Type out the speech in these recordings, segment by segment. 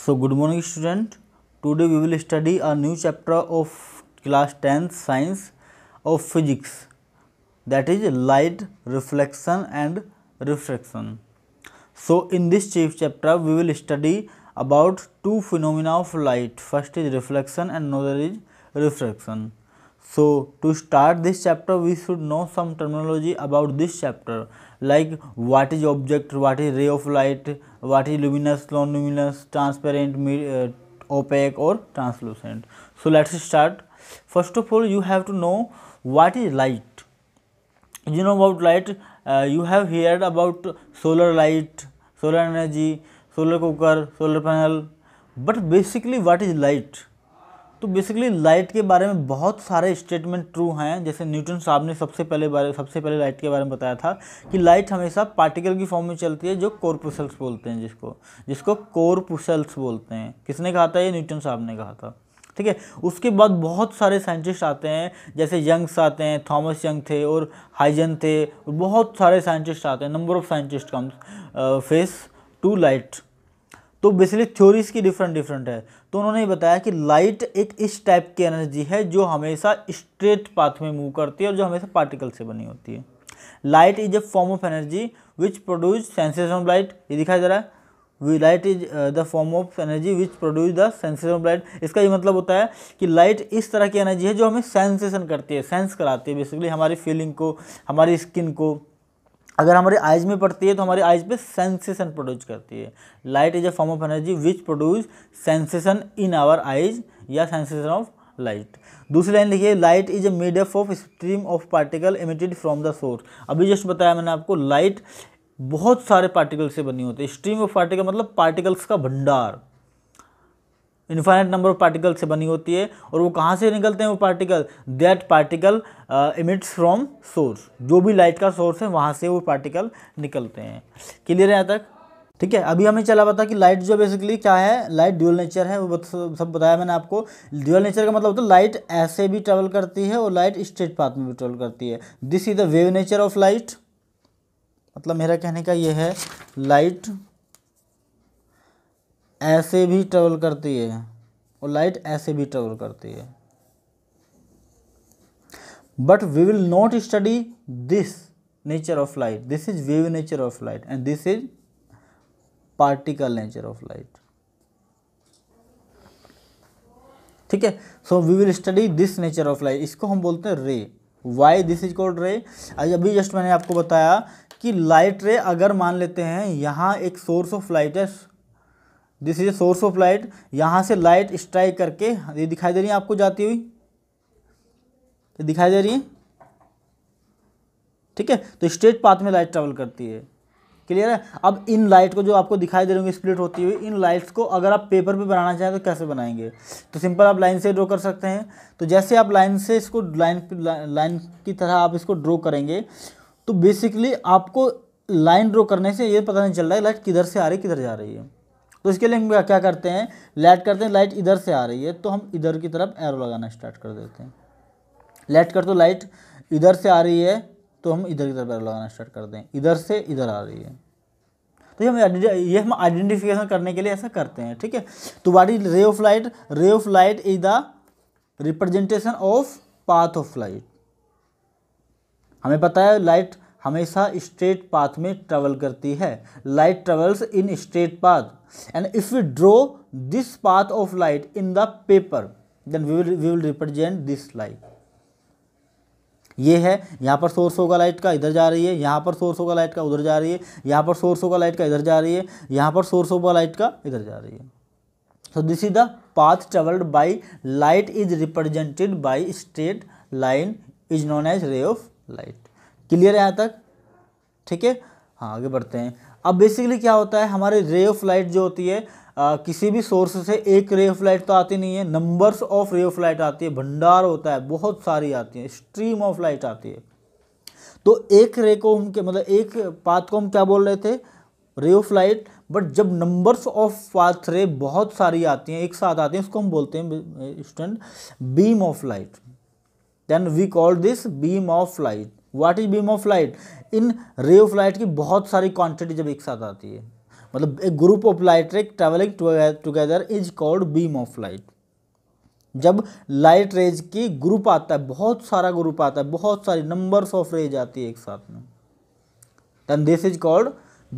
So good morning student. Today we will study a new chapter of class 10 science of physics that is light reflection and refraction. So in this chapter we will study about two phenomena of light. First is reflection and another is refraction. So to start this chapter we should know some terminology about this chapter like what is object, what is ray of light, what is luminous, non-luminous, transparent, uh, opaque or translucent. So let's start. First of all you have to know what is light. You know about light, uh, you have heard about solar light, solar energy, solar cooker, solar panel, but basically what is light? तो basically light के बारे में बहुत सारे statement true हैं जैसे Newton साहब ने सबसे पहले बारे सबसे पहले लाइट के बारे में बताया था कि लाइट हमेशा पार्टिकल की फॉर्म में चलती है जो कोरपुसल्स बोलते हैं जिसको जिसको कोरपुसल्स बोलते हैं किसने कहा था ये न्यूटन साहब ने कहा था ठीक है उसके बाद बहुत सारे साइंटिस्ट आते हैं जैसे यंग्स आते हैं थॉमस यंग थे और हाइजन थे और बहुत सारे साइंटिस्ट आते हैं number of scientist comes face to light तो बेसिकली थ्योरीज की डिफरेंट डिफरेंट है तो उन्होंने बताया कि लाइट एक इस टाइप की एनर्जी है जो हमेशा स्ट्रेट पाथ में मूव करती है और जो हमेशा पार्टिकल से बनी होती है light is a form of energy which produce sensation of light ये दिखाया जा रहा है light is the form of energy which produce the sensation of light इसका ये मतलब होता है कि लाइट इस तरह की एनर्जी है जो हमें सेंसेशन करती है सेंस कराती है बेसिकली हमारी फीलिंग को हमारी स्किन को अगर हमारी आइज में पड़ती है तो हमारे आइज पे सेंसेशन प्रोड्यूस करती है light is a form of energy which produce sensation in our eyes या सेंसेशन ऑफ लाइट दूसरी लाइन लिखिए light is a made up of stream of particle emitted from the source अभी just बताया मैंने आपको light बहुत सारे particle से बनी होती है स्ट्रीम ऑफ पार्टिकल मतलब पार्टिकल्स का भंडार इन्फाइनाइट नंबर ऑफ पार्टिकल से बनी होती है और वो कहाँ से निकलते हैं वो particle that particle emits from source जो भी लाइट का सोर्स है वहाँ से वो पार्टिकल निकलते हैं क्लियर है यहाँ तक ठीक है अभी हमें चला पता कि लाइट जो बेसिकली क्या है लाइट ड्यूअल नेचर है वो सब बताया मैंने आपको ड्यूअल नेचर का मतलब होता है लाइट ऐसे भी ट्रेवल करती है और लाइट स्ट्रेट पाथ में भी ट्रेवल करती है this is the wave nature of light मतलब मेरा कहने का ये है लाइट ऐसे भी ट्रेवल करती है और लाइट ऐसे भी ट्रेवल करती है but we will not study this nature of light this is wave nature of light and this is particle nature of light ठीक है so we will study this nature of light इसको हम बोलते हैं रे why this is called रे अभी just मैंने आपको बताया कि लाइट रे अगर मान लेते हैं यहाँ एक सोर्स ऑफ लाइट है this is a source of light यहाँ से लाइट स्ट्राइक करके ये दिखाई दे रही है आपको जाती हुई ये दिखाई दे रही है ठीक है तो स्ट्रेट पाथ में लाइट ट्रेवल करती है क्लियर है अब इन लाइट को जो आपको दिखाई दे रही होंगी स्प्लिट होती हुई इन लाइट्स को अगर आप पेपर पे बनाना चाहें तो कैसे बनाएंगे तो सिंपल आप लाइन से ड्रॉ कर सकते हैं तो जैसे आप लाइन से इसको लाइन लाइन की तरह आप इसको ड्रॉ करेंगे तो बेसिकली आपको लाइन ड्रॉ करने से ये पता नहीं चल रहा है लाइट किधर से आ रही किधर जा रही है तो इसके लिए हम क्या करते हैं लाइट करते हैं लाइट इधर से आ रही है तो हम इधर की तरफ एरो लगाना स्टार्ट कर देते हैं लाइट कर तो लाइट इधर से आ रही है तो हम इधर की तरफ एरो लगाना स्टार्ट कर दें इधर से इधर आ रही है तो ये हम ये हम आइडेंटिफिकेशन करने के लिए ऐसा करते हैं ठीक है तो what is ray of light ray of light is the representation of path of light हमें पता है लाइट हमेशा स्ट्रेट पाथ में ट्रेवल करती है light travels in straight path and if you draw this path of light in the paper then we will we will represent this light ये है यहाँ पर सोर्स होगा लाइट का इधर जा रही है यहाँ पर सोर्स होगा लाइट का उधर जा रही है यहाँ पर सोर्स होगा लाइट का इधर जा रही है यहाँ पर सोर्स होगा लाइट का इधर जा रही है so this is the path travelled by light is represented by straight line is known as ray of light clear है यहाँ तक ठीक है हाँ आगे बढ़ते हैं अब बेसिकली क्या होता है हमारे रे ऑफ लाइट जो होती है आ, किसी भी सोर्स से एक रे ऑफ लाइट तो आती नहीं है numbers of ray of light आती है भंडार होता है बहुत सारी आती है स्ट्रीम ऑफ लाइट आती है तो एक रे को हम के मतलब एक पाथ को हम क्या बोल रहे थे रे ऑफ लाइट बट जब नंबर्स ऑफ पाथ रे बहुत सारी आती हैं एक साथ आती हैं उसको हम बोलते हैं student beam of light then we call this beam of light what is beam of light in ray of light की बहुत सारी क्वांटिटी जब एक साथ आती है मतलब एक group of light ray travelling together is called beam of light जब लाइट रेज की ग्रुप आता है बहुत सारा ग्रुप आता है बहुत सारी नंबर्स ऑफ रेज आती है एक साथ में then this is called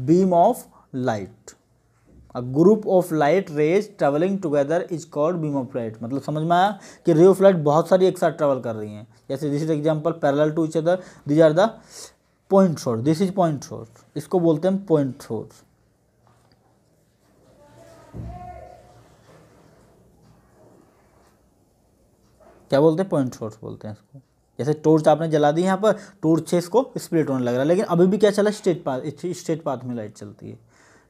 beam of light a group of light rays travelling together is called beam of light मतलब समझ में आया कि रे ऑफ लाइट बहुत सारी एक साथ ट्रेवल कर रही हैं जैसे this is example parallel to each other these are the point source this is point source इसको बोलते हैं पॉइंट सोर्स क्या बोलते हैं पॉइंट सोर्स बोलते हैं इसको जैसे टोर्च आपने जला दी यहाँ पर टोर्च से इसको स्प्लिट होने लग रहा है लेकिन अभी भी क्या चला स्टेट पाथ स्टेट पाथ में लाइट चलती है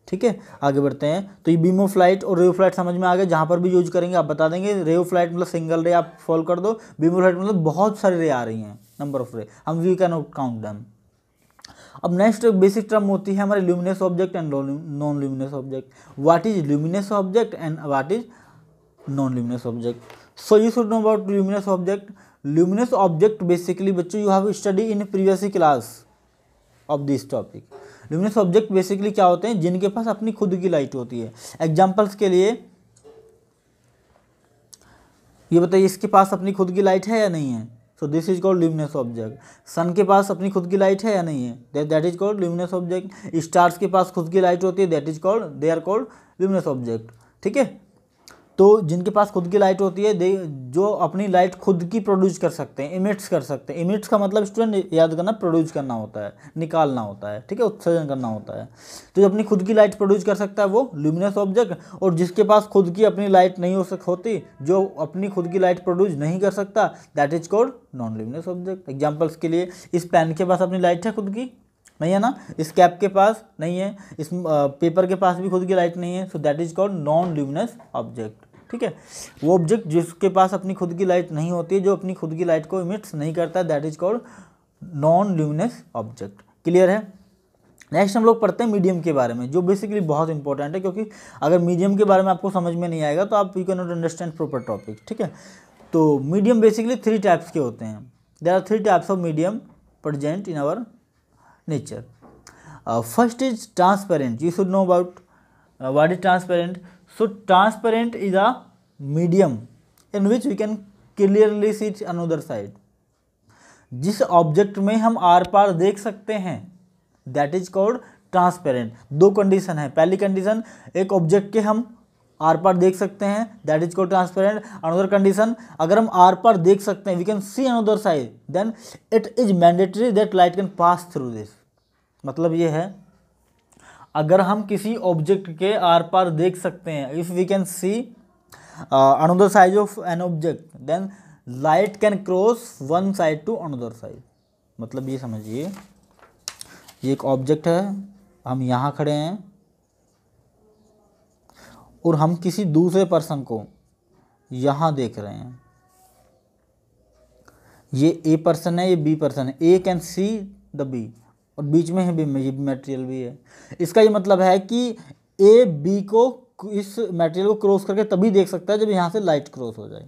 ठीक है आगे बढ़ते हैं तो ये बीमो फ्लाइट और रेओ फ्लाइट समझ में आ गए जहाँ पर भी यूज करेंगे आप बता देंगे रेओ फ्लाइट मतलब सिंगल रे आप फॉलो कर दो बीमो फ्लाइट मतलब बहुत सारे रे आ रही हैं नंबर ऑफ रे हम we can not count them अब नेक्स्ट बेसिक टर्म होती है हमारे luminous object and non luminous object what is luminous object and what is non luminous object so you should know about luminous object luminous object basically बच्चों you have study in previous class of this topic luminous object basically क्या होते हैं जिनके पास अपनी खुद की light होती है एग्जाम्पल्स के लिए ये बताइए इसके पास अपनी खुद की लाइट है या नहीं है so this is called luminous object sun के पास अपनी खुद की लाइट है या नहीं है that is called luminous object stars के पास खुद की लाइट होती है that is called they are called luminous object ठीक है तो जिनके पास खुद की लाइट होती है दे जो अपनी लाइट खुद की प्रोड्यूस कर सकते हैं इमिट्स कर सकते हैं इमिट्स का मतलब स्टूडेंट याद करना प्रोड्यूस करना होता है निकालना होता है ठीक है उत्सर्जन करना होता है तो जो अपनी खुद की लाइट प्रोड्यूस कर सकता है वो ल्यूमिनस ऑब्जेक्ट और जिसके पास खुद की अपनी लाइट नहीं हो सक होती जो अपनी खुद की लाइट प्रोड्यूस नहीं कर सकता that is called non luminous object examples के लिए इस पेन के पास अपनी लाइट है खुद की नहीं है ना इस कैप के पास नहीं है इस पेपर के पास भी खुद की लाइट नहीं है so that is called non luminous object ठीक है वो ऑब्जेक्ट जिसके पास अपनी खुद की लाइट नहीं होती है जो अपनी खुद की लाइट को इमिट्स नहीं करता that is called non luminous object clear है नेक्स्ट हम लोग पढ़ते हैं मीडियम के बारे में जो बेसिकली बहुत इंपॉर्टेंट है क्योंकि अगर मीडियम के बारे में आपको समझ में नहीं आएगा तो आप you can not understand proper topic ठीक है तो मीडियम बेसिकली थ्री टाइप्स के होते हैं there are three types of medium present in our nature first is transparent you should know about what is transparent so transparent is a medium in which we can clearly see another side जिस object में हम आर पार देख सकते हैं that is called transparent दो condition है पहली कंडीशन एक ऑब्जेक्ट के हम आर पार देख सकते हैं that is called transparent another condition अगर हम आर पार देख सकते हैं we can see another side then it is mandatory that light can pass through this मतलब ये है अगर हम किसी ऑब्जेक्ट के आर पार देख सकते हैं if we can see another side of an object then light can cross one side to another side मतलब ये समझिए ये एक ऑब्जेक्ट है हम यहाँ खड़े हैं और हम किसी दूसरे पर्सन को यहाँ देख रहे हैं ये ए पर्सन है ये बी पर्सन है A can see the B और बीच में है भी मटेरियल भी है इसका ये मतलब है कि ए बी को इस मटेरियल को क्रॉस करके तभी देख सकता है जब यहाँ से लाइट क्रॉस हो जाए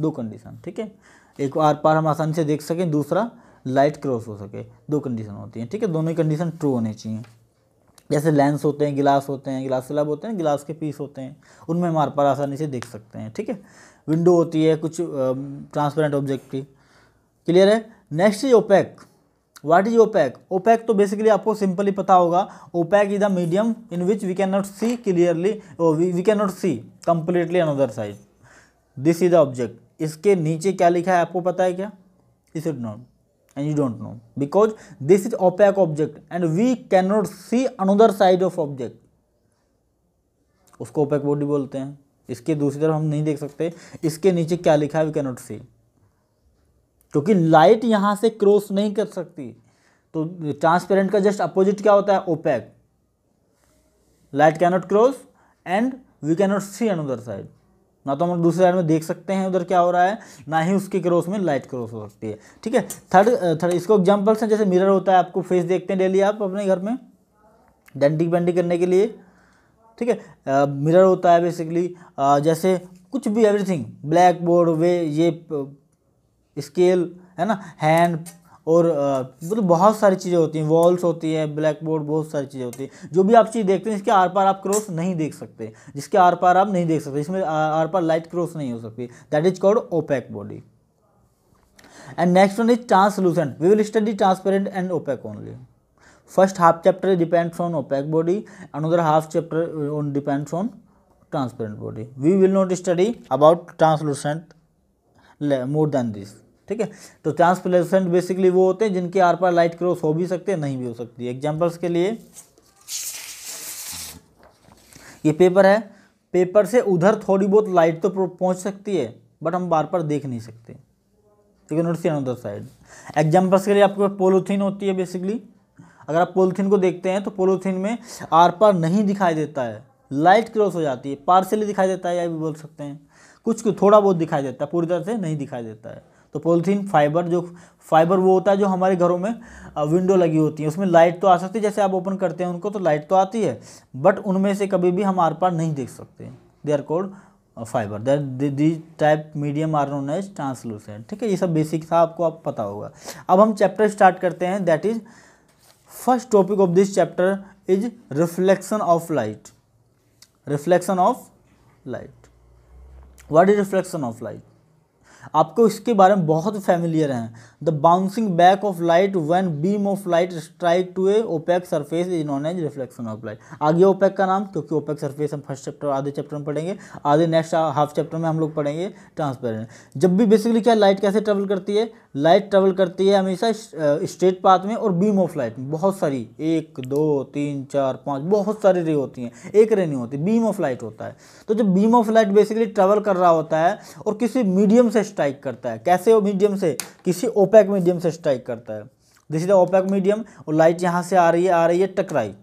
दो कंडीशन ठीक है एक आर पार हम आसानी से देख सकें दूसरा लाइट क्रॉस हो सके दो कंडीशन होती हैं ठीक है दोनों ही कंडीशन ट्रू होने चाहिए जैसे लेंस होते हैं गिलास होते हैं गिलास स्लैब होते हैं गिलास के पीस होते हैं उनमें हम आर पार आसानी से देख सकते हैं ठीक है विंडो होती है कुछ ट्रांसपेरेंट ऑब्जेक्ट की क्लियर है next is opaque what is opaque opaque तो बेसिकली आपको सिंपली पता होगा opaque is the medium in which we can not see clearly we can not see completely another side this is the object इसके नीचे क्या लिखा है आपको पता है क्या इस it not and you don't know because this is opaque object and we can not see another side of object उसको ओपैक बॉडी बोलते हैं इसके दूसरी तरफ हम नहीं देख सकते इसके नीचे क्या लिखा है वी कैन नॉट सी क्योंकि लाइट यहाँ से क्रॉस नहीं कर सकती तो ट्रांसपेरेंट का जस्ट अपोजिट क्या होता है opaque light cannot cross and we cannot see another side ना तो हम दूसरे साइड में देख सकते हैं उधर क्या हो रहा है ना ही उसके क्रॉस में लाइट क्रॉस हो सकती है ठीक है थर्ड थर्ड इसको एग्जाम्पल्स हैं जैसे मिरर होता है आपको फेस देखते हैं डेली आप अपने घर में डेंटिंग पेंटिंग करने के लिए ठीक है मिरर होता है बेसिकली जैसे कुछ भी एवरीथिंग ब्लैक बोर्ड वे ये स्केल है ना हैंड और मतलब तो बहुत सारी चीज़ें होती हैं वॉल्स होती है ब्लैक बोर्ड बहुत सारी चीज़ें होती हैं जो भी आप चीज़ देखते हैं इसके आर पार आप क्रॉस नहीं देख सकते जिसके आर पार आप नहीं देख सकते इसमें आर पार लाइट क्रॉस नहीं हो सकती that is called opaque body and next one is translucent we will study transparent and opaque only first half chapter depends on opaque body another half chapter on depends on transparent body we will not study about translucent more than this ठीक है तो ट्रांसप्लेसेंट basically वो होते हैं जिनके are par light cross हो भी सकते हैं नहीं भी हो सकती एग्जाम्पल्स के लिए ये पेपर है पेपर से उधर थोड़ी बहुत लाइट तो पहुंच सकती है बट हम बार पर देख नहीं सकते ठीक है not see another side examples के लिए आपके पास पोलोथीन होती है बेसिकली अगर आप पोलोथीन को देखते हैं तो पोलोथीन में आर पार नहीं दिखाई देता है लाइट क्रॉस हो जाती है पार्सली दिखाई देता है या भी बोल सकते हैं कुछ को थोड़ा बहुत दिखाई देता है पूरी तरह से नहीं दिखाई देता है तो पोलिथीन फाइबर जो फाइबर वो होता है जो हमारे घरों में विंडो लगी होती है उसमें लाइट तो आ सकती है जैसे आप ओपन करते हैं उनको तो लाइट तो आती है बट उनमें से कभी भी हम आर पार नहीं देख सकते they are called fibre they the type medium are known as translucent ठीक है ये सब बेसिक था आपको आप पता होगा अब हम चैप्टर स्टार्ट करते हैं that is first topic of this chapter is reflection of light reflection of light what is reflection of light आपको इसके बारे में बहुत फैमिलियर हैं the bouncing back of light one beam of light strike to a opaque surface is known as reflection of light आगे opaque का नाम क्योंकि ओपेक सरफेस हम फर्स्ट चैप्टर आधे चैप्टर में पढ़ेंगे आधे नेक्स्ट हाफ चैप्टर में हम लोग पढ़ेंगे ट्रांसपेरेंट जब भी बेसिकली क्या लाइट कैसे ट्रेवल करती है लाइट ट्रेवल करती है हमेशा स्ट्रेट पाथ में और बीम ऑफ लाइट में बहुत सारी एक दो तीन चार पाँच बहुत सारी रे होती हैं एक रे नहीं होती बीम ऑफ लाइट होता है तो जब beam of light basically travel कर रहा होता है और किसी मीडियम से स्ट्राइक करता है कैसे वो मीडियम से किसी ओपैक मीडियम से स्ट्राइक करता है this is the opaque medium और लाइट यहाँ से आ रही है आ रही है टकराई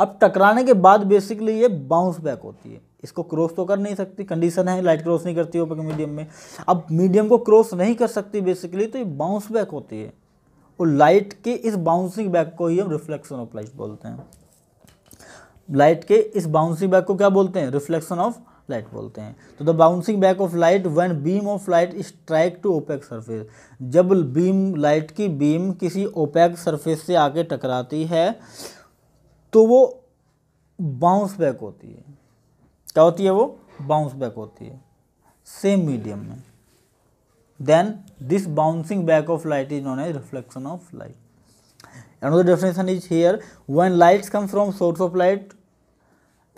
अब टकराने के बाद बेसिकली ये बाउंस बैक होती है इसको क्रॉस तो कर नहीं सकती कंडीशन है लाइट क्रॉस नहीं करती ओपैक मीडियम में अब मीडियम को क्रॉस नहीं कर सकती बेसिकली तो ये बाउंस बैक होती है और लाइट के इस बाउंसिंग बैक को ही हम रिफ्लेक्शन ऑफ लाइट बोलते हैं लाइट के इस बाउंसिंग बैक को क्या बोलते हैं रिफ्लेक्शन ऑफ लाइट बोलते हैं तो the bouncing back of light when beam of light strike to opaque surface जब बीम लाइट की बीम किसी ओपेक सरफेस से आके टकराती है तो वो बाउंस बैक होती है क्या होती है वो बाउंस बैक होती है सेम मीडियम में then this bouncing back of light is known as reflection of light and definition is here when lights come from source of light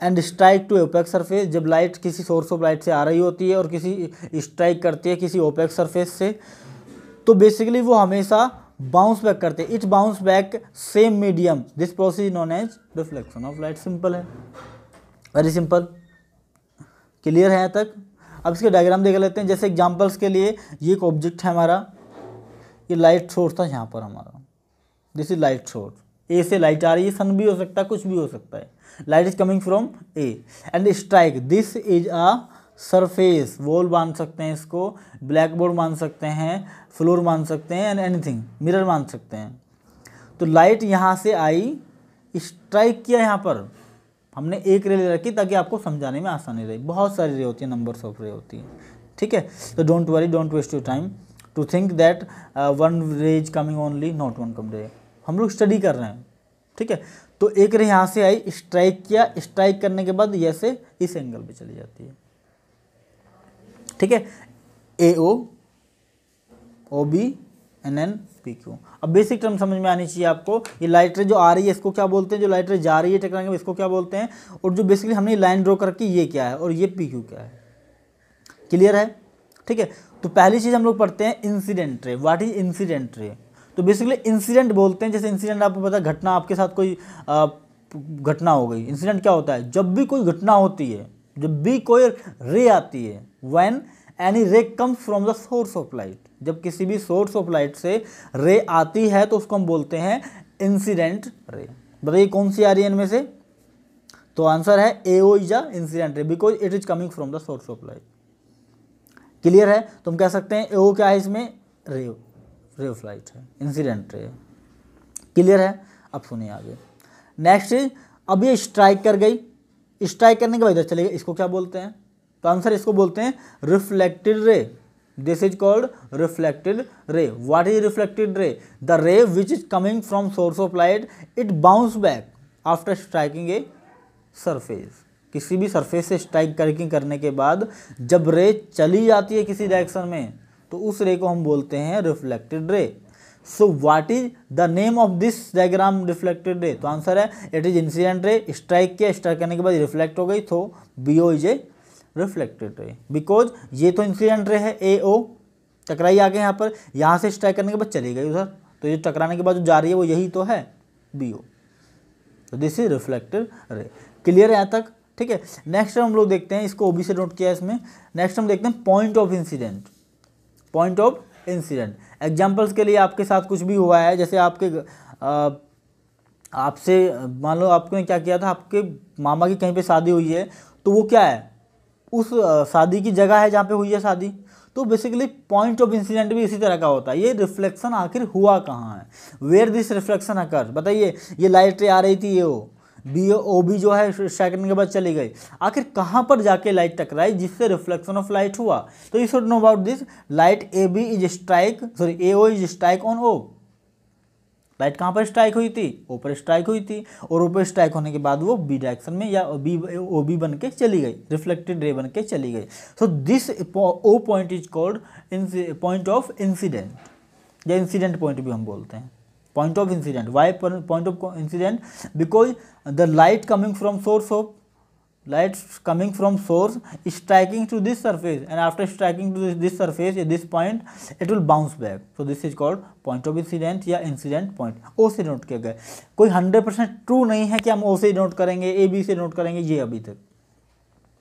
and strike to opaque surface जब light किसी source of light से आ रही होती है और किसी strike करती है किसी ओपेक सरफेस से तो बेसिकली वो हमेशा बाउंस बैक करते हैं it bounce back same medium this process known as reflection of light simple है वेरी सिंपल क्लियर है तक अब इसके डायग्राम देख लेते हैं जैसे एग्जाम्पल्स के लिए ये एक ऑब्जेक्ट है हमारा ये लाइट सोर्स था यहाँ पर हमारा this is light source A से लाइट आ रही है सन भी हो सकता है कुछ भी हो सकता है light is coming from A and strike this is a surface wall मान सकते हैं इसको ब्लैक बोर्ड मान सकते हैं फ्लोर मान सकते हैं एंड एनीथिंग मिरर मान सकते हैं तो लाइट यहाँ से आई स्ट्राइक किया यहाँ पर हमने एक रे ले रखी ताकि आपको समझाने में आसानी रहे बहुत सारी रे होती है नंबर्स ऑफ रे होती है ठीक है तो don't worry don't waste your time to think that one ray is coming only not one come ray हम लोग स्टडी कर रहे हैं ठीक है तो एक रे यहाँ से आई स्ट्राइक किया स्ट्राइक करने के बाद यह से इस एंगल पे चली जाती है ठीक है A O O B N N P Q अब बेसिक टर्म समझ में आनी चाहिए आपको ये लाइट रे जो आ रही है इसको क्या बोलते हैं जो लाइट रे जा रही है टकराएंगे इसको क्या बोलते हैं और जो बेसिकली हमने लाइन ड्रॉ करके ये क्या है और ये पी क्यू क्या है क्लियर है ठीक है तो पहली चीज़ हम लोग पढ़ते हैं incident ray what is incident रे तो बेसिकली इंसिडेंट बोलते हैं जैसे इंसिडेंट आपको पता है घटना आपके साथ कोई घटना हो गई इंसिडेंट क्या होता है जब भी कोई घटना होती है जब भी कोई रे आती है when any ray comes from the source of light जब किसी भी सोर्स ऑफ लाइट से रे आती है तो उसको हम बोलते हैं इंसिडेंट रे बताइए कौन सी आ रही है इनमें से तो आंसर है A O is a incident ray because it is coming from the source of light clear है तो हम कह सकते हैं ए ओ क्या है इसमें रे रे ऑफ लाइट है इंसिडेंट रे क्लियर है अब सुनिए आगे नेक्स्ट इज अब ये स्ट्राइक कर गई स्ट्राइक करने के बाद इधर चले गए इसको क्या बोलते हैं तो आंसर इसको बोलते हैं reflected ray this is called reflected ray what is reflected ray the ray which is coming from source of light it bounce back after striking a surface किसी भी सरफेस से स्ट्राइक करके करने के बाद जब रे चली जाती है किसी डायरेक्शन में तो उस रे को हम बोलते हैं reflected ray so what is the name of this diagram reflected ray तो आंसर है it is incident ray strike किया स्ट्राइक करने के बाद रिफ्लेक्ट हो गई तो B O is a reflected ray because ये तो इंसिडेंट रे है ए ओ टकराई आ गए यहाँ पर यहाँ से स्ट्राइक करने के बाद चली गई उधर तो ये टकराने के बाद जो जा रही है वो यही तो है बी ओ तो this is reflected ray clear है यहाँ तक ठीक है नेक्स्ट हम लोग देखते हैं इसको ओबी से नोट किया है इसमें नेक्स्ट हम देखते हैं point of incident point of incident examples के लिए आपके साथ कुछ भी हुआ है जैसे आपके आपसे मान लो आपने क्या किया था आपके मामा की कहीं पे शादी हुई है तो वो क्या है उस शादी की जगह है जहाँ पे हुई है शादी तो बेसिकली पॉइंट ऑफ इंसिडेंट भी इसी तरह का होता है ये रिफ्लेक्शन आखिर हुआ कहाँ है वेयर दिस रिफ्लेक्शन अकर बताइए ये लाइट आ रही थी ये हो बी ओ बी जो है सेकंड के बाद चली गई आखिर कहाँ पर जाके लाइट टकराई जिससे रिफ्लेक्शन ऑफ लाइट हुआ तो you should know about this light A B is strike sorry A O is strike on O light कहाँ पर स्ट्राइक हुई थी ओ पर स्ट्राइक हुई थी और ओ पर स्ट्राइक होने के बाद वो बी डायरेक्शन में या बी ओ बी बन के चली गई रिफ्लेक्टेड रे बन के चली गई so this O point is called point of incident या इंसिडेंट पॉइंट भी हम बोलते हैं point of incident why point of incident because the light coming from source of light coming from source striking to this surface and after striking to this surface this point it will bounce back so this is called point of incident या incident point O से note किया गया कोई hundred percent true नहीं है कि हम ओ से नोट करेंगे ए बी से नोट करेंगे ये अभी तक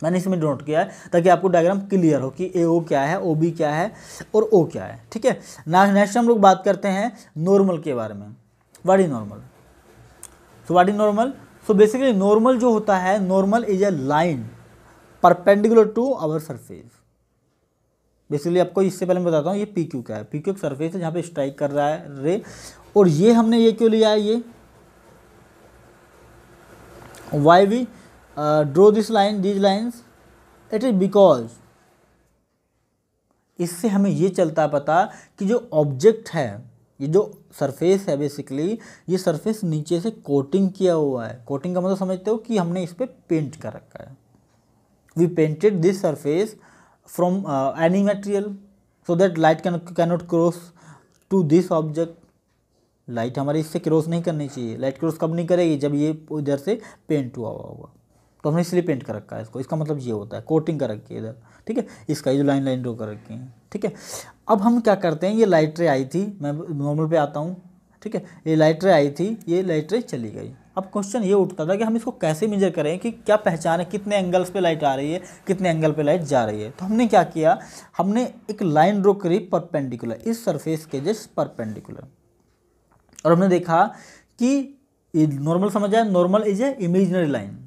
मैंने इसमें नोट किया है ताकि आपको डायग्राम क्लियर हो कि ए ओ क्या है ओ बी क्या है और ओ क्या है ठीक है ना नेक्स्ट हम लोग बात करते हैं नॉर्मल के बारे में what is normal so what is normal so basically normal जो होता है normal is a line perpendicular to our surface basically आपको इससे पहले मैं बताता हूँ ये पी क्यू क्या है पी क्यू एक सरफेस है जहाँ पे स्ट्राइक कर रहा है रे और ये हमने ये क्यों लिया है ये why we draw this line these lines it is because इससे हमें ये चलता पता कि जो ऑब्जेक्ट है ये जो सरफेस है बेसिकली ये सरफेस नीचे से कोटिंग किया हुआ है कोटिंग का मतलब समझते हो कि हमने इस पर पेंट कर रखा है we painted this surface from any material so that light can can not cross to this object light हमारी इससे क्रॉस नहीं करनी चाहिए लाइट क्रॉस कब नहीं करेगी जब ये उधर से पेंट हुआ हुआ होगा तो हमने इसलिए पेंट कर रखा है इसको इसका मतलब ये होता है कोटिंग कर रखी है इधर ठीक है इसका ये जो लाइन लाइन ड्रो कर रखी है ठीक है अब हम क्या करते हैं ये लाइटरे आई थी मैं नॉर्मल पे आता हूँ ठीक है ये लाइटरे आई थी ये लाइटरे चली गई अब क्वेश्चन ये उठता था कि हम इसको कैसे मेजर करें कि क्या पहचान है कितने एंगल्स पे लाइट आ रही है कितने एंगल पे लाइट जा रही है तो हमने क्या किया हमने एक लाइन ड्रॉ करी परपेंडिकुलर इस सरफेस के जस्ट परपेंडिकुलर और हमने देखा कि नॉर्मल समझ आया normal is a imaginary line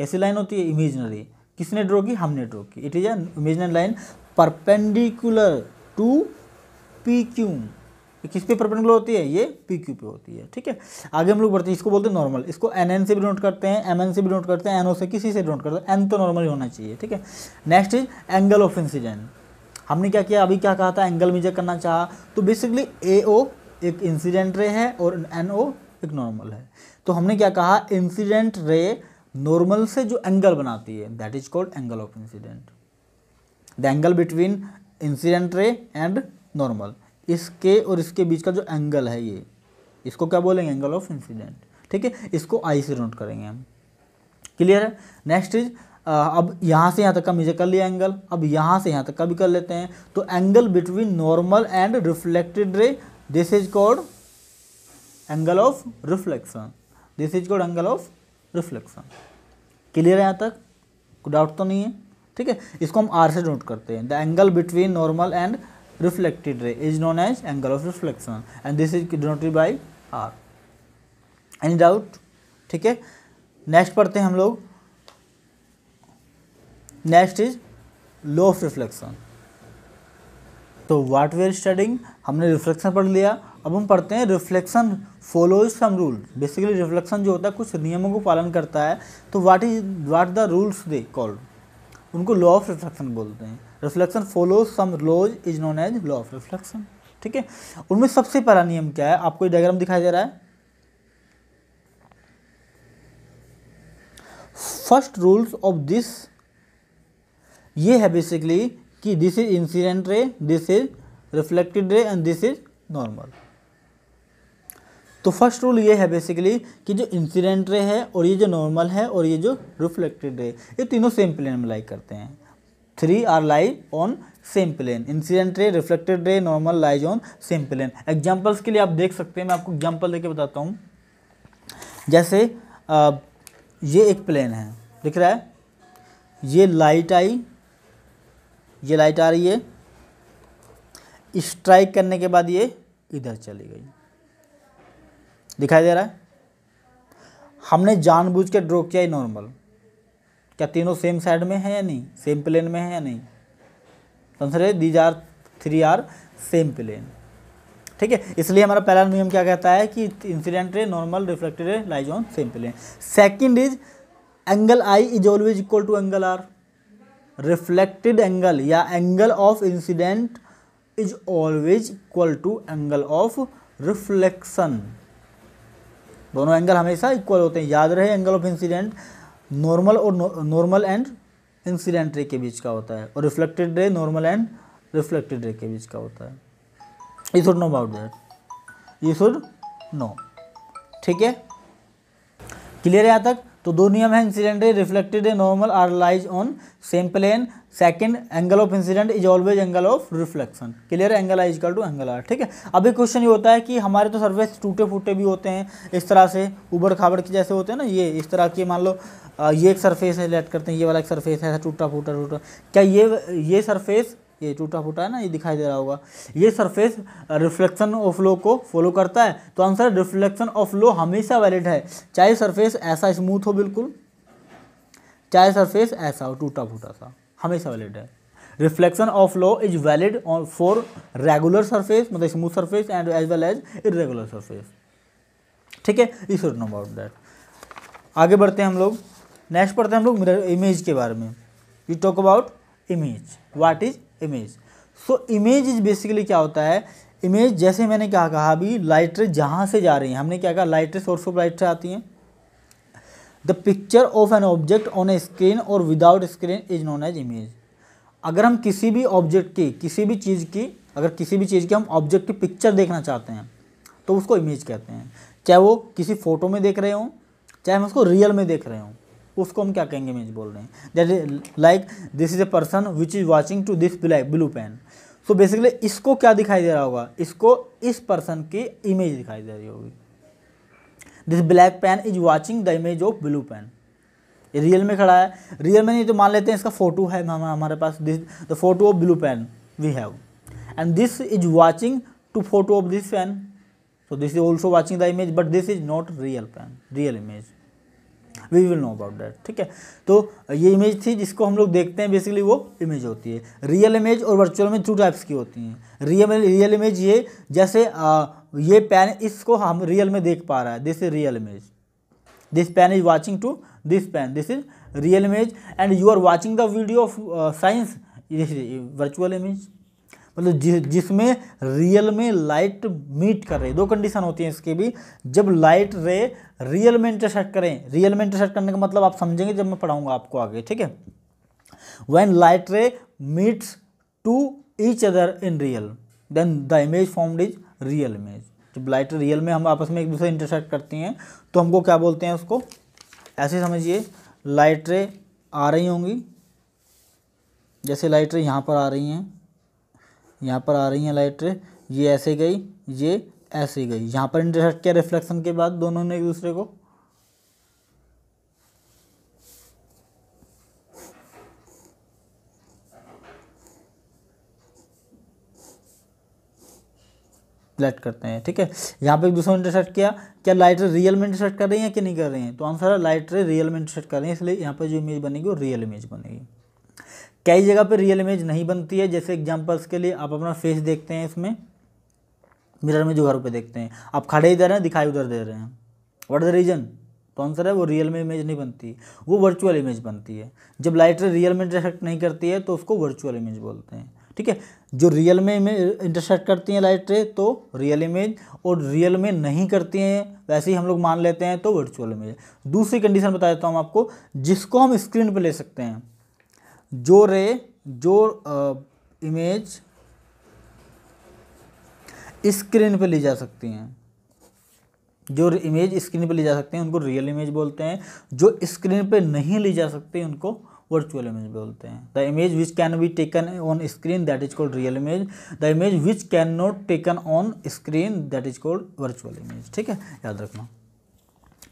कैसी लाइन होती है इमेजनरी किसने ड्रॉ की हमने ड्रॉ की it is a imaginary line perpendicular to P Q किस पे परपेंडिकुलर होती है ये पी क्यू पे होती है ठीक है आगे हम लोग बढ़ते हैं इसको बोलते हैं नॉर्मल इसको एन एन से भी नोट करते हैं एम एन से भी नोट करते हैं एन ओ से किसी से नोट करते हैं एन तो नॉर्मल ही होना चाहिए ठीक है next is angle of incident हमने क्या किया अभी क्या कहा था एंगल मेजर करना चाहा तो बेसिकली ए ओ एक इंसिडेंट रे है और एन ओ एक नॉर्मल है तो हमने क्या कहा इंसिडेंट रे नॉर्मल से जो एंगल बनाती है that is called angle of incident the angle between incident ray and normal इसके और इसके बीच का जो एंगल है ये इसको क्या बोलेंगे एंगल ऑफ इंसिडेंट ठीक है इसको आई से नोट करेंगे हम क्लियर है नेक्स्ट इज अब यहाँ से यहाँ तक का मेजर कर लिया एंगल अब यहाँ से यहाँ तक का भी कर लेते हैं तो angle between normal and reflected ray this is called angle of reflection this is called angle of reflection clear है यहाँ तक कोई डाउट तो नहीं है ठीक है इसको हम आर से नोट करते हैं the angle between normal and reflected ray is known as angle of reflection and this is denoted by r any doubt ठीक है नेक्स्ट पढ़ते हैं हम लोग next is law of reflection तो व्हाट वी आर स्टडिंग हमने reflection पढ़ लिया अब हम पढ़ते हैं reflection follows some rule basically reflection जो होता है कुछ नियमों को पालन करता है तो what is what the rules they called उनको लॉ ऑफ रिफ्लेक्शन बोलते हैं reflection follows some laws is known as law of reflection ठीक है उनमें सबसे पहला नियम क्या है आपको डायग्राम दिखाई दे रहा है फर्स्ट रूल्स ऑफ दिस ये है बेसिकली कि this is incident ray this is reflected ray and this is normal तो फर्स्ट रूल ये है बेसिकली कि जो इंसिडेंट रे है और ये जो नॉर्मल है और ये जो रिफ्लेक्टेड रे ये तीनों सेम प्लेन में लाइक करते हैं three are lie on same plane incident ray reflected ray normal lies on same plane examples के लिए आप देख सकते हैं मैं आपको एग्जाम्पल देके बताता हूँ जैसे आ, uh, ये एक प्लेन है दिख रहा है ये लाइट आई ये लाइट आ रही है स्ट्राइक करने के बाद ये इधर चली गई दिखाई दे रहा है हमने जानबूझ के ड्रॉ किया ही नॉर्मल क्या तीनों सेम साइड में है या नहीं सेम प्लेन में है या नहीं आंसर तो है these are three are same plane ठीक है इसलिए हमारा पहला नियम क्या कहता है कि incident ray normal reflected ray lies on same plane second is angle i is always equal to angle r reflected angle या angle of incidence is always equal to angle of reflection दोनों angle हमेशा equal होते हैं याद रहे angle of incidence normal और normal and incident ray के बीच का होता है और reflected ray normal and reflected रे के बीच का होता है you should know about that you should know ठीक है क्लियर है यहाँ तक तो दो नियम है incident reflected a normal are lies on same plane second angle of incidence is always angle of reflection clear angle i is equal to angle r ठीक है अभी क्वेश्चन ये होता है कि हमारे तो सरफेस टूटे फूटे भी होते हैं इस तरह से उबड़ खाबड़ के जैसे होते हैं ना ये इस तरह के मान लो ये एक सरफेस है लेट करते हैं ये वाला एक सरफेस है टूटा फूटा टूटा क्या ये ये सरफेस ये टूटा फूटा है ना ये दिखाई दे रहा होगा ये सरफेस रिफ्लेक्शन ऑफ लो को फॉलो करता है तो आंसर रिफ्लेक्शन ऑफ लो हमेशा वैलिड है चाहे सरफेस ऐसा स्मूथ हो बिल्कुल चाहे सरफेस ऐसा हो टूटा फूटा सा हमेशा वैलिड है reflection of law is valid on for regular surface मतलब smooth surface and as well as irregular surface ठीक है you should know about that आगे बढ़ते हैं हम लोग नेक्स्ट पढ़ते हैं हम लोग मिरर इमेज के बारे में you talk about image what is image so image is basically क्या होता है इमेज जैसे मैंने क्या कहा अभी लाइट रे जहाँ से जा रही हैं हमने क्या कहा लाइट रे सोर्स ऑफ लाइट रे आती हैं the picture of an object on a screen और without screen is known as image अगर हम किसी भी ऑब्जेक्ट की किसी भी चीज़ की अगर किसी भी चीज़ की हम ऑब्जेक्ट की पिक्चर देखना चाहते हैं तो उसको इमेज कहते हैं चाहे वो किसी फोटो में देख रहे हों चाहे हम उसको रियल में देख रहे हों उसको हम क्या कहेंगे इमेज बोल रहे हैं जैसे like this is a person which is watching to this black blue pen so basically इसको क्या दिखाई दे रहा होगा इसको इस पर्सन की इमेज दिखाई दे रही होगी this black pen is watching the image of blue pen ये रियल में खड़ा है रियल में नहीं तो मान लेते हैं इसका फोटो है हमारे पास this the photo of blue pen we have and this is watching to photo of this pen so this is also watching the image but this is not real pen real image we will know about that ठीक है तो ये image थी जिसको हम लोग देखते हैं बेसिकली वो इमेज होती है रियल इमेज और वर्चुअल इमेज टू टाइप्स की होती हैं रियल रियल इमेज ये जैसे आ, ये पेन इसको हम रियल में देख पा रहा है this is real image this pen is watching to this pen this is real image and you are watching the video of science virtual image मतलब जि, जिसमें रियल में लाइट मीट कर रही दो कंडीशन होती हैं इसकी भी जब लाइट रे रियल में इंटरसेक्ट करें रियल में इंटरसेक्ट करने का मतलब आप समझेंगे जब मैं पढ़ाऊंगा आपको आगे ठीक है when light ray meets to each other in real then the image formed is real image जब लाइट रियल में हम आपस में एक दूसरे इंटरसेक्ट करती हैं तो हमको क्या बोलते हैं उसको ऐसे समझिए लाइट रे आ रही होंगी जैसे लाइट रे यहाँ पर आ रही हैं यहाँ पर आ रही हैं लाइटें ये ऐसे गई ये ऐसे गई यहाँ पर इंटरसेक्ट किया रिफ्लेक्शन के बाद दोनों ने एक दूसरे को सिलेक्ट करते हैं ठीक है यहाँ पे एक दूसरा इंटरसेक्ट किया क्या लाइटर रियल में इंटरसेक्ट कर रही है कि नहीं कर रही हैं तो आंसर है लाइटर रियल में इंटरसेक्ट कर रही हैं इसलिए यहाँ पर जो इमेज बनेगी वो रियल इमेज बनेगी कई जगह पर रियल इमेज नहीं बनती है जैसे एग्जाम्पल्स के लिए आप अपना फेस देखते हैं इसमें मिरर में जो घर पे देखते हैं आप खड़े इधर हैं दिखाई उधर दे रहे हैं व्हाट द रीज़न तो आंसर है वो रियल में इमेज नहीं बनती वो वर्चुअल इमेज बनती है जब लाइट रियल में इंटरसेक्ट नहीं करती है तो उसको वर्चुअल इमेज बोलते हैं ठीक है जो रियल में इमेज इंटरसेक्ट करती हैं लाइट रे तो रियल इमेज और रियल में नहीं करती हैं वैसे ही हम लोग मान लेते हैं तो वर्चुअल इमेज दूसरी कंडीशन बता देता हूँ आपको जिसको हम स्क्रीन पर ले सकते हैं जो रे जो इमेज स्क्रीन पे ली जा सकती हैं जो इमेज स्क्रीन पे ली जा सकती हैं उनको रियल इमेज बोलते हैं जो स्क्रीन पे नहीं ली जा सकती उनको वर्चुअल इमेज बोलते हैं the image which can be taken on screen that is called real image the image which can not taken on screen that is called virtual image ठीक है याद रखना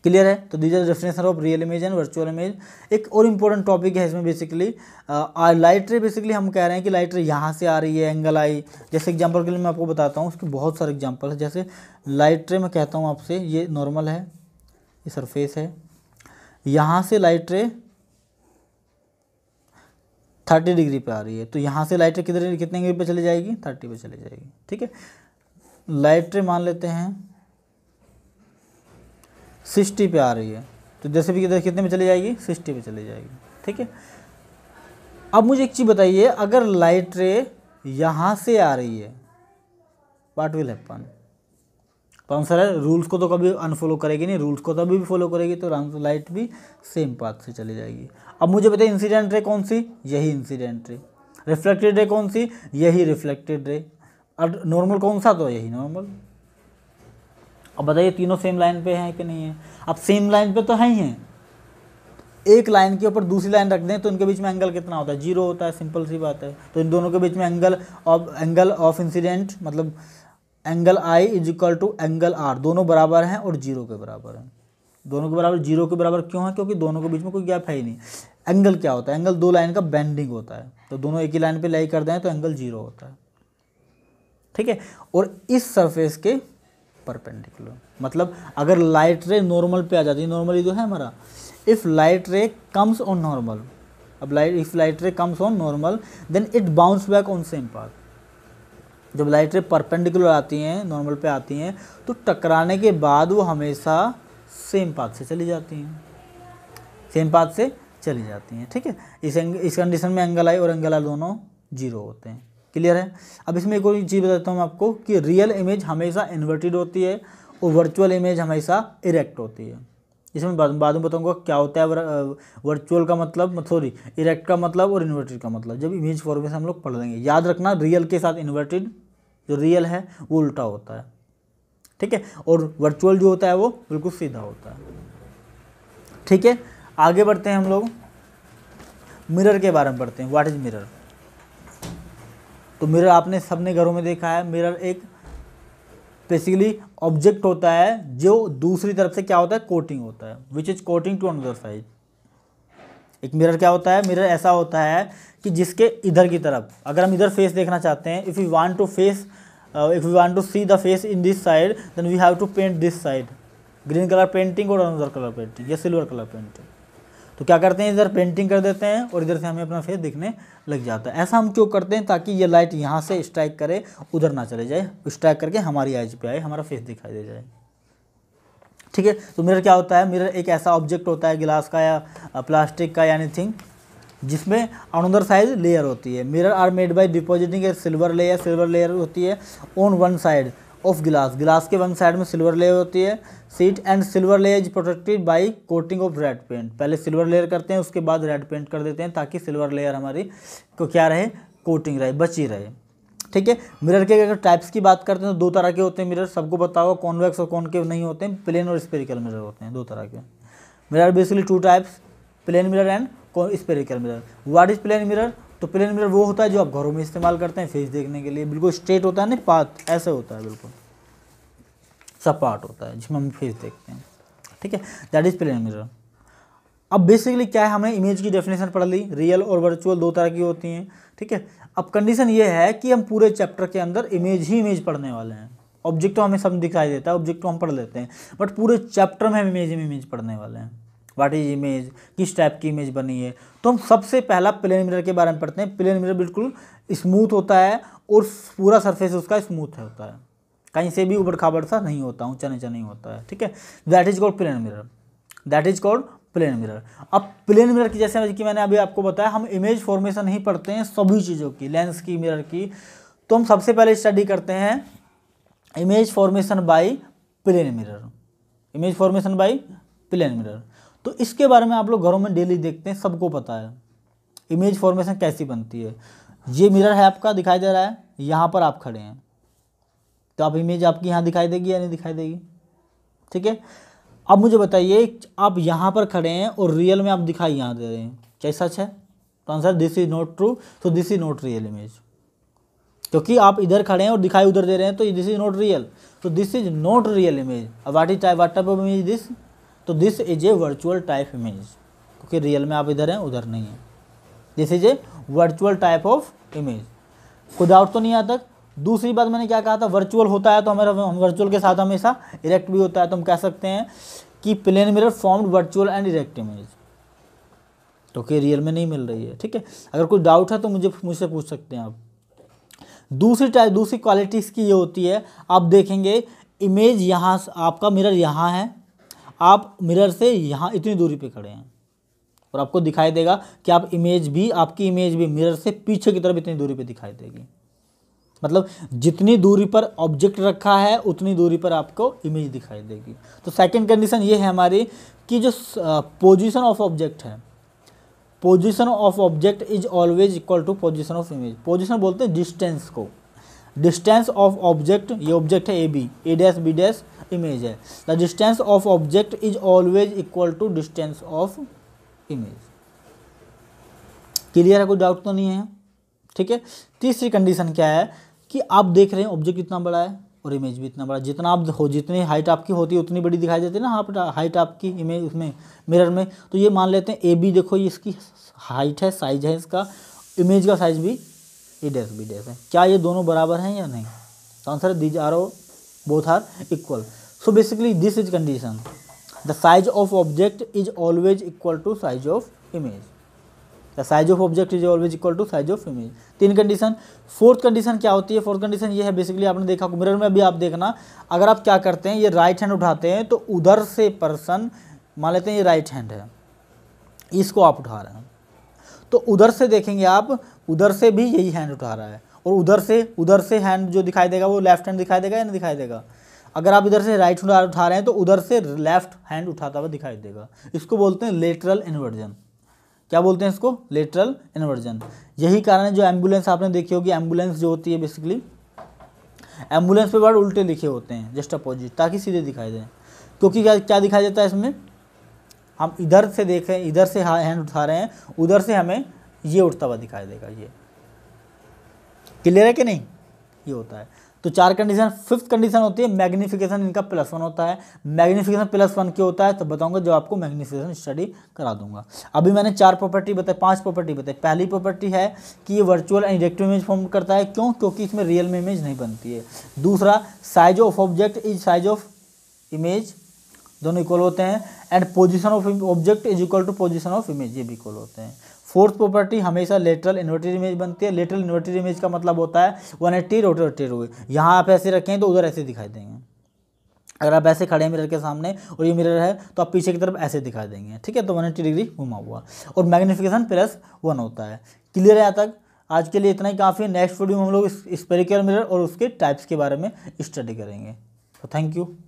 क्लियर है तो these are definition of real image and virtual image एक और important topic है इसमें बेसिकली लाइट रे बेसिकली हम कह रहे हैं कि लाइट रे यहाँ से आ रही है एंगल आई जैसे एग्जाम्पल के लिए मैं आपको बताता हूँ उसके बहुत सारे एग्जाम्पल है जैसे लाइट रे मैं कहता हूँ आपसे ये नॉर्मल है ये सरफेस है यहाँ से लाइट रे थर्टी डिग्री पर आ रही है तो यहाँ से लाइट रे कितने डिग्री पर चली जाएगी थर्टी पर चली जाएगी ठीक है लाइट रे मान लेते हैं सिक्सटी पे आ रही है तो जैसे भी कितने में चली जाएगी सिक्सटी पे चली जाएगी ठीक है अब मुझे एक चीज़ बताइए अगर लाइट रे यहाँ से आ रही है वाट विल हैपन तो आंसर है रूल्स को तो कभी अनफॉलो करेगी नहीं रूल्स को तो अभी भी फॉलो करेगी तो लाइट भी सेम पाथ से चली जाएगी अब मुझे बताइए इंसिडेंट रे कौन सी यही इंसिडेंट रे रिफ्लेक्टेड रे कौन सी यही रिफ्लेक्टेड रे और नॉर्मल कौन सा तो यही नॉर्मल अब बताइए तीनों सेम लाइन पे हैं कि नहीं है अब सेम लाइन पे तो है ही हैं एक लाइन के ऊपर दूसरी लाइन रख दें तो इनके बीच में एंगल कितना होता है जीरो होता है सिंपल सी बात है तो इन दोनों के बीच में angle of angle of incidence मतलब angle i is equal to angle r दोनों बराबर हैं और जीरो के बराबर हैं दोनों के बराबर जीरो के बराबर क्यों है क्योंकि दोनों के बीच में कोई गैप है ही नहीं एंगल क्या होता है एंगल दो लाइन का बेंडिंग होता है तो दोनों एक ही लाइन पे लाई कर दें तो एंगल जीरो होता है ठीक है और इस सरफेस के परपेंडिकुलर मतलब अगर लाइट रे नॉर्मल पे आ जाती है नॉर्मली जो है हमारा if light ray comes on normal अब light if light ray comes on normal then it bounce back on same path जब लाइट रे परपेंडिकुलर आती हैं नॉर्मल पे आती हैं तो टकराने के बाद वो हमेशा सेम पाथ से चली जाती हैं सेम पाथ से चली जाती हैं ठीक है इस इस कंडीशन में एंगल आई और एंगल आई दोनों जीरो होते हैं क्लियर है अब इसमें एक और चीज़ बताता हूँ आपको कि रियल इमेज हमेशा इन्वर्टेड होती है और वर्चुअल इमेज हमेशा इरेक्ट होती है इसमें बाद में बताऊंगा क्या होता है वर्चुअल का मतलब सॉरी इरेक्ट का मतलब और इन्वर्टेड का मतलब जब इमेज फॉर्मेशन हम लोग पढ़ लेंगे याद रखना रियल के साथ इन्वर्टेड जो रियल है वो उल्टा होता है ठीक है और वर्चुअल जो होता है वो बिल्कुल सीधा होता है ठीक है आगे बढ़ते हैं हम लोग मिरर के बारे में पढ़ते हैं व्हाट इज़ मिरर तो मिरर आपने सबने घरों में देखा है मिरर एक बेसिकली ऑब्जेक्ट होता है जो दूसरी तरफ से क्या होता है कोटिंग होता है which is coating to another side एक मिरर क्या होता है मिरर ऐसा होता है कि जिसके इधर की तरफ अगर हम इधर फेस देखना चाहते हैं if you want to face if you want to see the face in this side then we have to paint this side green colour painting और अनदर कलर पेंटिंग या सिल्वर कलर पेंटिंग तो क्या करते हैं इधर painting कर देते हैं और इधर से हमें अपना फेस दिखने लग जाता है ऐसा हम क्यों करते हैं ताकि ये लाइट यहाँ से स्ट्राइक करे उधर ना चले जाए स्ट्राइक करके हमारी आइज पे आए हमारा फेस दिखाई दे जाए ठीक है तो मिरर क्या होता है मिरर एक ऐसा ऑब्जेक्ट होता है गिलास का या प्लास्टिक का या एनीथिंग जिसमें अनदर साइज लेयर होती है mirror are made by depositing a silver layer silver layer होती है on one side of glass glass के वन साइड में सिल्वर लेयर होती है sheet and silver layer is protected by coating of red paint पहले silver layer करते हैं उसके बाद रेड पेंट कर देते हैं ताकि सिल्वर लेयर हमारी को क्या रहे कोटिंग रहे बची रहे ठीक है मिरर के अगर टाइप्स की बात करते हैं तो दो तरह के होते हैं मिरर सबको बताओ कॉन्वेक्स और के नहीं होते हैं प्लेन और स्पेरिकल मिरर होते हैं दो तरह के mirror basically two types plane mirror and spherical mirror what is plane mirror तो प्लेन मिरर वो होता है जो आप घरों में इस्तेमाल करते हैं फेस देखने के लिए बिल्कुल स्ट्रेट होता है ना पाथ ऐसे होता है बिल्कुल सपाट होता है जिसमें हम फेस देखते हैं ठीक है दैट इज़ प्लेन मिरर अब बेसिकली क्या है हमने इमेज की डेफिनेशन पढ़ ली रियल और वर्चुअल दो तरह की होती हैं ठीक है अब कंडीशन ये है कि हम पूरे चैप्टर के अंदर इमेज ही इमेज पढ़ने वाले हैं ऑब्जेक्ट तो हमें सब दिखाई देता है ऑब्जेक्ट तो हम पढ़ लेते हैं बट पूरे चैप्टर में हम इमेज ही इमेज पढ़ने वाले हैं वाट इज इमेज किस टाइप की इमेज बनी है तो हम सबसे पहला प्लेन मिरर के बारे में पढ़ते हैं प्लेन मिरर बिल्कुल स्मूथ होता है और पूरा सरफेस उसका स्मूथ होता है कहीं से भी उबड़ खाबड़ सा नहीं होता ऊंचा नीचा नहीं होता है ठीक है that is called plane mirror that is called plane mirror अब प्लेन मिरर की जैसे कि मैंने अभी आपको बताया हम इमेज फॉर्मेशन ही पढ़ते हैं सभी चीज़ों की लेंस की मिरर की तो हम सबसे पहले स्टडी करते हैं image formation by plane mirror image formation by plane mirror तो इसके बारे में आप लोग घरों में डेली देखते हैं सबको पता है इमेज फॉर्मेशन कैसी बनती है ये मिरर है आपका दिखाई दे रहा है यहाँ पर आप खड़े हैं तो आप इमेज आपकी यहाँ दिखाई देगी या नहीं दिखाई देगी ठीक है अब मुझे बताइए आप यहाँ पर खड़े हैं और रियल में आप दिखाई यहाँ दे रहे हैं क्या सच है तो answer this is not true तो this is not real image क्योंकि आप इधर खड़े हैं और दिखाई उधर दे रहे हैं तो दिस इज नॉट रियल तो this is not real image what is what type of image this तो this is a virtual type image क्योंकि रियल में आप इधर हैं उधर नहीं हैं this is a virtual type of image कोई डाउट तो नहीं आता दूसरी बात मैंने क्या कहा था वर्चुअल होता है तो हमारा हम वर्चुअल के साथ हमेशा इरेक्ट भी होता है तो हम कह सकते हैं कि plane mirror formed virtual and erect image तो कि रियल में नहीं मिल रही है ठीक है अगर कोई डाउट है तो मुझे मुझसे पूछ सकते हैं आप दूसरी टाइप दूसरी क्वालिटीज़ की ये होती है आप देखेंगे इमेज यहाँ आपका मिरर यहाँ है आप मिरर से यहाँ इतनी दूरी पे खड़े हैं और आपको दिखाई देगा कि आप इमेज भी आपकी इमेज भी मिरर से पीछे की तरफ इतनी दूरी पे दिखाई देगी मतलब जितनी दूरी पर ऑब्जेक्ट रखा है उतनी दूरी पर आपको इमेज दिखाई देगी तो सेकेंड कंडीशन ये है हमारी कि जो पोजिशन ऑफ ऑब्जेक्ट है position of object is always equal to position of image position बोलते हैं डिस्टेंस को डिस्टेंस ऑफ ऑब्जेक्ट ये ऑब्जेक्ट है A B A dash B dash image है the distance of object is always equal to distance of image clear है कोई doubt तो नहीं है ठीक है तीसरी कंडीशन क्या है कि आप देख रहे हैं ऑब्जेक्ट इतना बड़ा है और इमेज भी इतना बड़ा जितना आप हो जितनी हाइट आपकी होती है उतनी बड़ी दिखाई देती है ना आप हाइट आपकी इमेज उसमें मिरर में तो ये मान लेते हैं ए बी देखो ये इसकी हाइट है साइज है इसका इमेज का साइज भी ए डैश बी डैश है क्या ये दोनों बराबर हैं या नहीं तो answer these are oh both are equal so basically this is condition the size of object is always equal to size of image the size of object is always equal to size of image तीन condition fourth condition क्या होती है fourth condition ये है basically आपने देखा mirror में भी आप देखना अगर आप क्या करते हैं ये राइट right हैंड उठाते हैं तो उधर से पर्सन मान लेते हैं ये राइट right हैंड है इसको आप उठा रहे हैं तो उधर से देखेंगे आप उधर से भी यही हैंड उठा रहा है और उधर से उधर से हैंड जो दिखाई देगा वो लेफ्ट हैंड दिखाई देगा या नहीं दिखाई देगा अगर आप इधर से राइट हैंड उठा रहे हैं तो उधर से लेफ्ट हैंड उठाता हुआ दिखाई देगा इसको बोलते हैं लेटरल इन्वर्जन क्या बोलते हैं इसको लेटरल इन्वर्जन यही कारण है जो एम्बुलेंस आपने देखी होगी एम्बुलेंस जो होती है बेसिकली एम्बुलेंस पे वर्ड उल्टे लिखे होते हैं जस्ट अपोजिट ताकि सीधे दिखाई दें क्योंकि क्या क्या दिखाई देता है इसमें हम इधर से देख रहे हैं इधर से हैंड उठा रहे हैं उधर से हमें ये उठता हुआ दिखाई देगा ये क्लियर है कि नहीं ये होता है तो चार कंडीशन फिफ्थ कंडीशन होती है मैग्निफिकेशन इनका प्लस वन होता है मैग्निफिकेशन प्लस वन क्यों होता है तो बताऊंगा जब आपको मैग्निफिकेशन स्टडी करा दूंगा अभी मैंने चार प्रॉपर्टी बताई पांच प्रॉपर्टी बताई पहली प्रॉपर्टी है कि ये virtual and elective image form करता है क्यों क्योंकि इसमें रियल में इमेज नहीं बनती है दूसरा size of object is size of image दोनों इक्वल होते हैं and position of object is equal to position of image ये भी इक्वल होते हैं फोर्थ प्रॉपर्टी हमेशा लेटरल इन्वर्टेड इमेज बनती है लेटरल इन्वर्टेड इमेज का मतलब होता है वन एट्टी रोटेटेड हुए यहाँ आप ऐसे रखें तो उधर ऐसे दिखाई देंगे अगर आप ऐसे खड़े हैं मिरर के सामने और ये मिरर है तो आप पीछे की तरफ ऐसे दिखाई देंगे ठीक है तो वन एट्टी डिग्री घुमा हुआ और मैग्नीफिकेशन प्लस वन होता है क्लियर है यहाँ तक आज के लिए इतना ही काफ़ी है नेक्स्ट वीडियो में हम लोग स्पेरिकल मिरर और उसके टाइप्स के बारे में स्टडी करेंगे तो थैंक यू